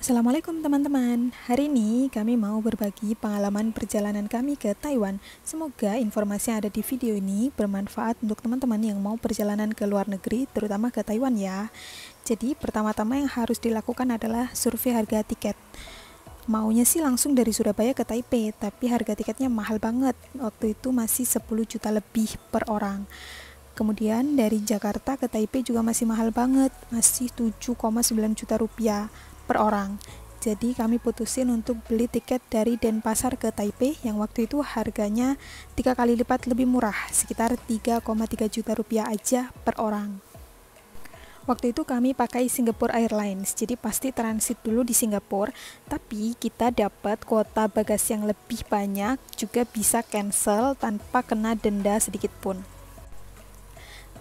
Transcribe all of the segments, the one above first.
Assalamualaikum teman-teman. Hari ini kami mau berbagi pengalaman perjalanan kami ke Taiwan. Semoga informasi yang ada di video ini bermanfaat untuk teman-teman yang mau perjalanan ke luar negeri, terutama ke Taiwan ya. Jadi, pertama-tama yang harus dilakukan adalah survei harga tiket. Maunya sih langsung dari Surabaya ke Taipei, tapi harga tiketnya mahal banget. Waktu itu masih 10 juta lebih per orang. Kemudian dari Jakarta ke Taipei juga masih mahal banget, masih 7,9 juta rupiah per orang. Jadi kami putusin untuk beli tiket dari Denpasar ke Taipei yang waktu itu harganya tiga kali lipat lebih murah, sekitar 3,3 juta rupiah aja per orang. Waktu itu kami pakai Singapore Airlines, jadi pasti transit dulu di Singapura, tapi kita dapat kuota bagasi yang lebih banyak, juga bisa cancel tanpa kena denda sedikit pun.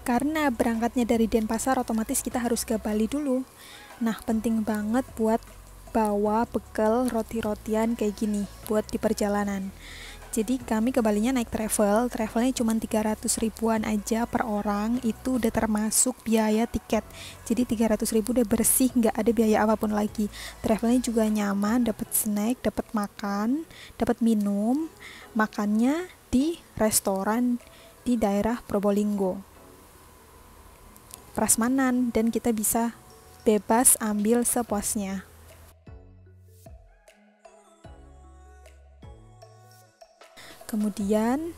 Karena berangkatnya dari Denpasar, otomatis kita harus ke Bali dulu. Nah, penting banget buat bawa bekal roti-rotian kayak gini buat di perjalanan. Jadi kami ke Bali naik travel, travelnya cuma 300 ribuan aja per orang, itu udah termasuk biaya tiket. Jadi 300 ribu udah bersih, nggak ada biaya apapun lagi. Travelnya juga nyaman, dapat snack, dapat makan, dapat minum, makannya di restoran di daerah Probolinggo. Prasmanan dan kita bisa bebas ambil sepuasnya. Kemudian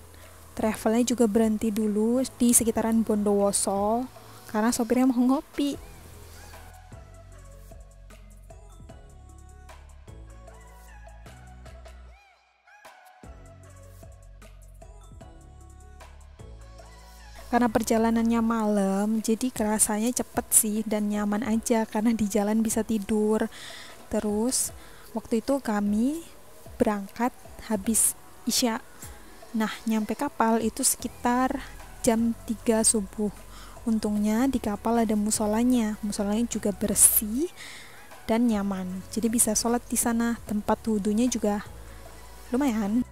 travelnya juga berhenti dulu di sekitaran Bondowoso karena sopirnya mau ngopi. karena perjalanannya malam jadi kerasanya cepet sih dan nyaman aja karena di jalan bisa tidur terus waktu itu kami berangkat habis isya nah nyampe kapal itu sekitar jam 3 subuh untungnya di kapal ada musolanya musolanya juga bersih dan nyaman jadi bisa sholat di sana tempat wudhunya juga lumayan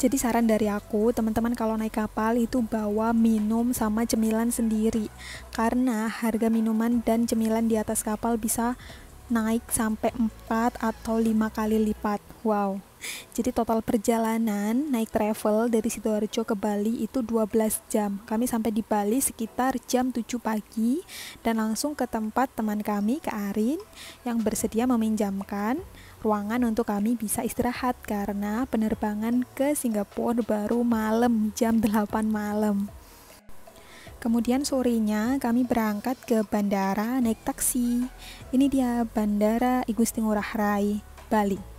jadi saran dari aku, teman-teman kalau naik kapal itu bawa minum sama cemilan sendiri. Karena harga minuman dan cemilan di atas kapal bisa naik sampai 4 atau 5 kali lipat. Wow. Jadi total perjalanan naik travel dari Sidoarjo ke Bali itu 12 jam. Kami sampai di Bali sekitar jam 7 pagi dan langsung ke tempat teman kami, ke Arin, yang bersedia meminjamkan ruangan untuk kami bisa istirahat karena penerbangan ke Singapura baru malam jam 8 malam. Kemudian sorenya kami berangkat ke bandara naik taksi. Ini dia Bandara Igusti Ngurah Rai, Bali.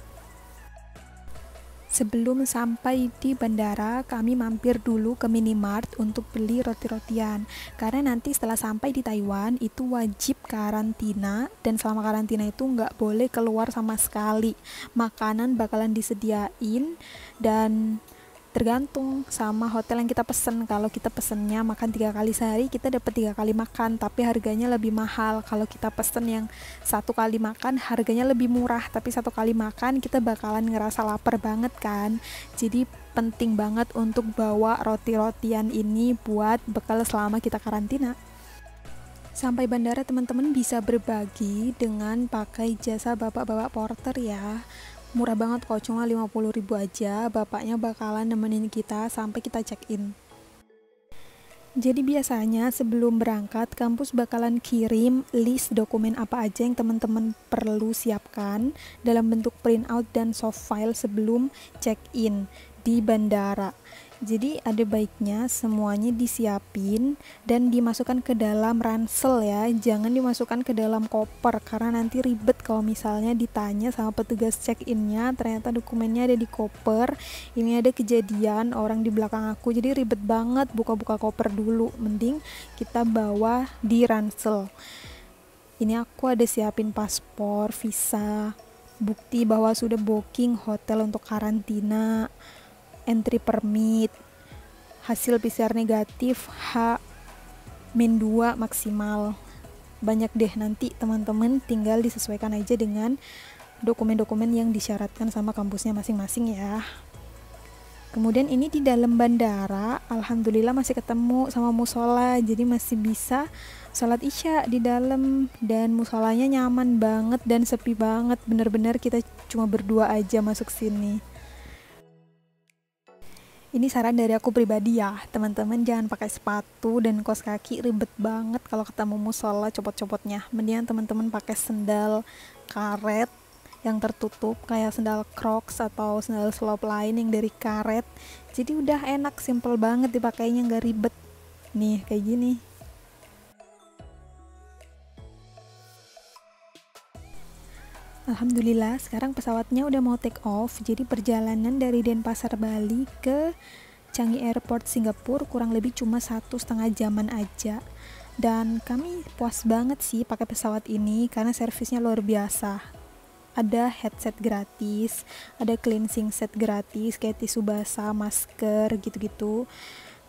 Sebelum sampai di bandara, kami mampir dulu ke minimart untuk beli roti-rotian. Karena nanti setelah sampai di Taiwan, itu wajib karantina. Dan selama karantina itu nggak boleh keluar sama sekali. Makanan bakalan disediain dan tergantung sama hotel yang kita pesen kalau kita pesennya makan tiga kali sehari kita dapat tiga kali makan tapi harganya lebih mahal kalau kita pesen yang satu kali makan harganya lebih murah tapi satu kali makan kita bakalan ngerasa lapar banget kan jadi penting banget untuk bawa roti-rotian ini buat bekal selama kita karantina sampai bandara teman-teman bisa berbagi dengan pakai jasa bapak-bapak porter ya Murah banget kok, cuma 50 ribu aja. Bapaknya bakalan nemenin kita sampai kita check-in. Jadi biasanya sebelum berangkat kampus bakalan kirim list dokumen apa aja yang teman-teman perlu siapkan dalam bentuk printout dan soft file sebelum check-in di bandara. Jadi ada baiknya semuanya disiapin dan dimasukkan ke dalam ransel ya. Jangan dimasukkan ke dalam koper karena nanti ribet kalau misalnya ditanya sama petugas check-innya ternyata dokumennya ada di koper. Ini ada kejadian orang di belakang aku jadi ribet banget buka-buka koper dulu. Mending kita bawa di ransel. Ini aku ada siapin paspor, visa, bukti bahwa sudah booking hotel untuk karantina, entry permit, hasil PCR negatif H min 2 maksimal. Banyak deh nanti teman-teman tinggal disesuaikan aja dengan dokumen-dokumen yang disyaratkan sama kampusnya masing-masing ya. Kemudian ini di dalam bandara, alhamdulillah masih ketemu sama musola, jadi masih bisa sholat isya di dalam dan musolanya nyaman banget dan sepi banget, bener-bener kita cuma berdua aja masuk sini ini saran dari aku pribadi ya teman-teman jangan pakai sepatu dan kos kaki ribet banget kalau ketemu musola copot-copotnya mendingan teman-teman pakai sendal karet yang tertutup kayak sendal crocs atau sendal slope lain yang dari karet jadi udah enak simple banget dipakainya nggak ribet nih kayak gini Alhamdulillah sekarang pesawatnya udah mau take off jadi perjalanan dari Denpasar Bali ke Changi Airport Singapura kurang lebih cuma satu setengah jaman aja dan kami puas banget sih pakai pesawat ini karena servisnya luar biasa ada headset gratis, ada cleansing set gratis, kayak tisu basah, masker gitu-gitu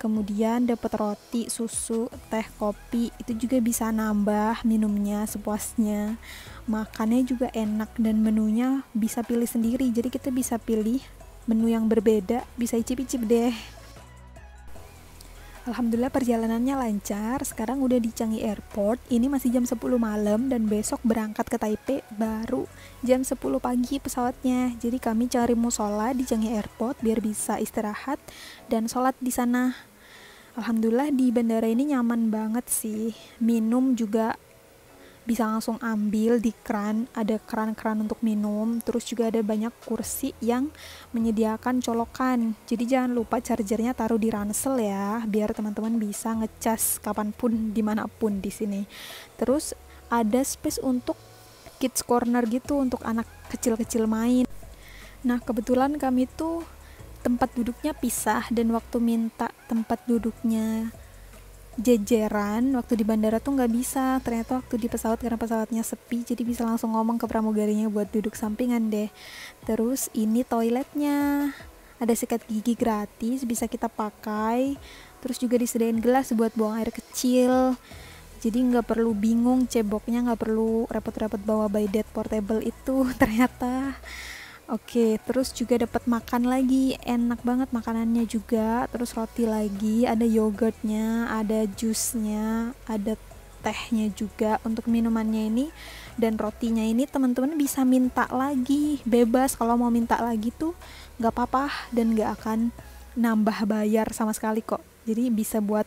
kemudian dapat roti, susu, teh, kopi itu juga bisa nambah minumnya sepuasnya makannya juga enak dan menunya bisa pilih sendiri jadi kita bisa pilih menu yang berbeda bisa icip-icip deh Alhamdulillah perjalanannya lancar. Sekarang udah di Changi Airport. Ini masih jam 10 malam dan besok berangkat ke Taipei baru jam 10 pagi pesawatnya. Jadi kami cari musola di Changi Airport biar bisa istirahat dan sholat di sana. Alhamdulillah di bandara ini nyaman banget sih. Minum juga bisa langsung ambil di keran, ada keran-keran untuk minum, terus juga ada banyak kursi yang menyediakan colokan. Jadi jangan lupa chargernya taruh di ransel ya, biar teman-teman bisa ngecas kapanpun dimanapun di sini. Terus ada space untuk kids corner gitu untuk anak kecil-kecil main. Nah kebetulan kami tuh tempat duduknya pisah dan waktu minta tempat duduknya jejeran waktu di bandara tuh nggak bisa ternyata waktu di pesawat karena pesawatnya sepi jadi bisa langsung ngomong ke pramugarinya buat duduk sampingan deh terus ini toiletnya ada sikat gigi gratis bisa kita pakai terus juga disediain gelas buat buang air kecil jadi nggak perlu bingung ceboknya nggak perlu repot-repot bawa by dead portable itu ternyata Oke, terus juga dapat makan lagi, enak banget makanannya juga. Terus roti lagi, ada yogurtnya, ada jusnya, ada tehnya juga untuk minumannya ini dan rotinya ini teman-teman bisa minta lagi bebas kalau mau minta lagi tuh nggak apa-apa dan nggak akan nambah bayar sama sekali kok jadi bisa buat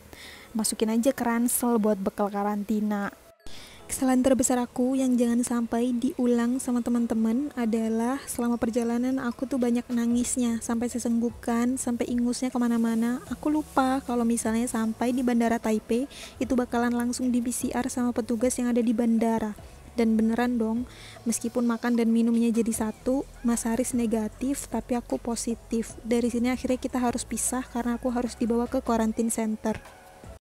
masukin aja ke ransel buat bekal karantina Kesalahan terbesar aku yang jangan sampai diulang sama teman-teman adalah selama perjalanan aku tuh banyak nangisnya sampai sesenggukan, sampai ingusnya kemana-mana. Aku lupa kalau misalnya sampai di bandara Taipei itu bakalan langsung di PCR sama petugas yang ada di bandara. Dan beneran dong, meskipun makan dan minumnya jadi satu, Mas Haris negatif tapi aku positif. Dari sini akhirnya kita harus pisah karena aku harus dibawa ke quarantine center.